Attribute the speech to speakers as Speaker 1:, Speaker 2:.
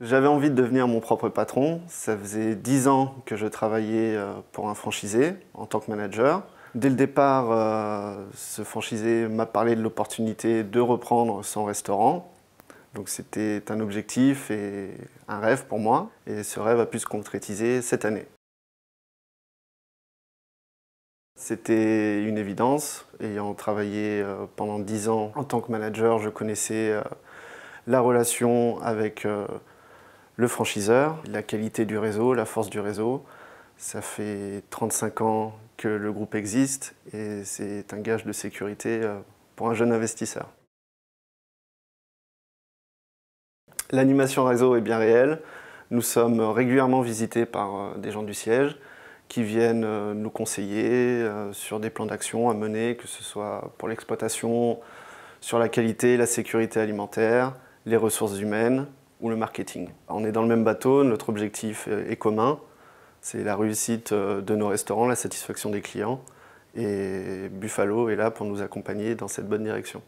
Speaker 1: J'avais envie de devenir mon propre patron. Ça faisait dix ans que je travaillais euh, pour un franchisé en tant que manager. Dès le départ, euh, ce franchisé m'a parlé de l'opportunité de reprendre son restaurant. Donc c'était un objectif et un rêve pour moi. Et ce rêve a pu se concrétiser cette année. C'était une évidence. Ayant travaillé euh, pendant dix ans en tant que manager, je connaissais la relation avec le franchiseur, la qualité du réseau, la force du réseau. Ça fait 35 ans que le groupe existe et c'est un gage de sécurité euh, pour un jeune investisseur. L'animation réseau est bien réelle. Nous sommes régulièrement visités par euh, des gens du siège qui viennent euh, nous conseiller sur des plans d'action à mener, que ce soit pour l'exploitation, sur la qualité, la sécurité alimentaire, les ressources humaines, ou le marketing. On est dans le même bateau, notre objectif euh, est commun, c'est la réussite euh, de nos restaurants, la satisfaction des clients, et Buffalo est là pour nous accompagner dans cette bonne direction.